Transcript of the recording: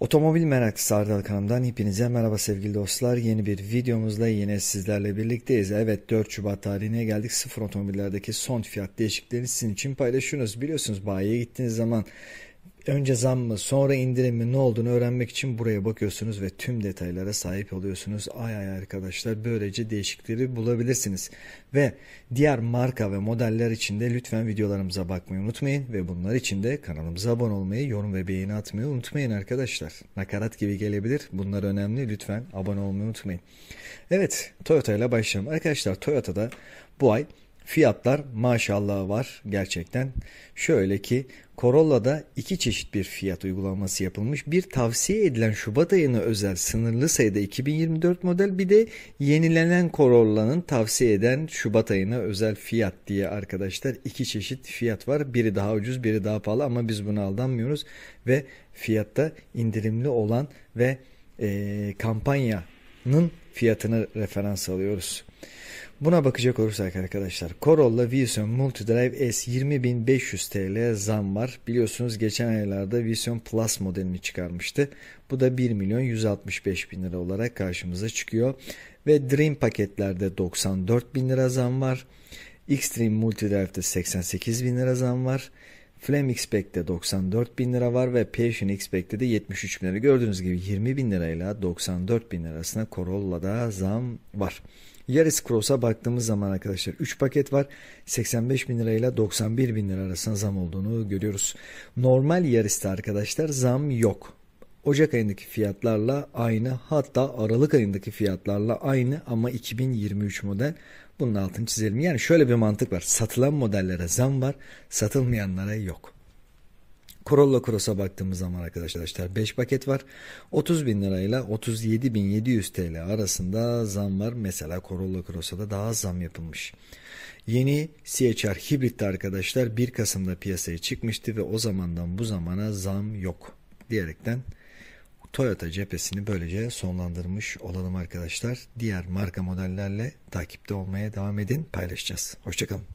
Otomobil meraklısı Ardal kanalımdan hepinize merhaba sevgili dostlar. Yeni bir videomuzla yine sizlerle birlikteyiz. Evet 4 Şubat tarihine geldik. Sıfır otomobillerdeki son fiyat değişikliklerini sizin için paylaşıyoruz. Biliyorsunuz bayiye gittiğiniz zaman önce zam mı sonra indirim mi ne olduğunu öğrenmek için buraya bakıyorsunuz ve tüm detaylara sahip oluyorsunuz. Ay ay arkadaşlar böylece değişikleri bulabilirsiniz. Ve diğer marka ve modeller için de lütfen videolarımıza bakmayı unutmayın ve bunlar için de kanalımıza abone olmayı, yorum ve beğeni atmayı unutmayın arkadaşlar. Nakarat gibi gelebilir. Bunlar önemli. Lütfen abone olmayı unutmayın. Evet Toyota ile başlayalım. Arkadaşlar Toyota'da bu ay Fiyatlar maşallah var gerçekten. Şöyle ki Corolla'da iki çeşit bir fiyat uygulaması yapılmış. Bir tavsiye edilen Şubat ayına özel sınırlı sayıda 2024 model bir de yenilenen Corolla'nın tavsiye eden Şubat ayına özel fiyat diye arkadaşlar iki çeşit fiyat var. Biri daha ucuz biri daha pahalı ama biz buna aldanmıyoruz ve fiyatta indirimli olan ve e, kampanyanın fiyatını referans alıyoruz. Buna bakacak olursak arkadaşlar Corolla Vision Multidrive S 20.500 TL zam var. Biliyorsunuz geçen aylarda Vision Plus modelini çıkarmıştı. Bu da 1 milyon 165 bin lira olarak karşımıza çıkıyor. Ve Dream paketlerde 94 bin lira zam var. Xtreme Multidrive'de 88 bin lira zam var. Flame X-Pack'te 94 bin lira var ve Passion X-Pack'te de 73 bin lira. Gördüğünüz gibi 20 bin lirayla 94 bin arasında Corolla'da zam var. Yaris Cross'a baktığımız zaman arkadaşlar 3 paket var. 85 bin lirayla 91 bin lira arasında zam olduğunu görüyoruz. Normal Yaris'te arkadaşlar zam yok. Ocak ayındaki fiyatlarla aynı hatta Aralık ayındaki fiyatlarla aynı ama 2023 model. Bunun altını çizelim. Yani şöyle bir mantık var. Satılan modellere zam var, satılmayanlara yok. Corolla Cross'a baktığımız zaman arkadaşlar 5 paket var. 30 bin lirayla 37.700 TL arasında zam var. Mesela Corolla Cross'a da daha zam yapılmış. Yeni CHR hibritte arkadaşlar 1 Kasım'da piyasaya çıkmıştı ve o zamandan bu zamana zam yok diyerekten Toyota cephesini böylece sonlandırmış olalım arkadaşlar. Diğer marka modellerle takipte olmaya devam edin. Paylaşacağız. Hoşçakalın.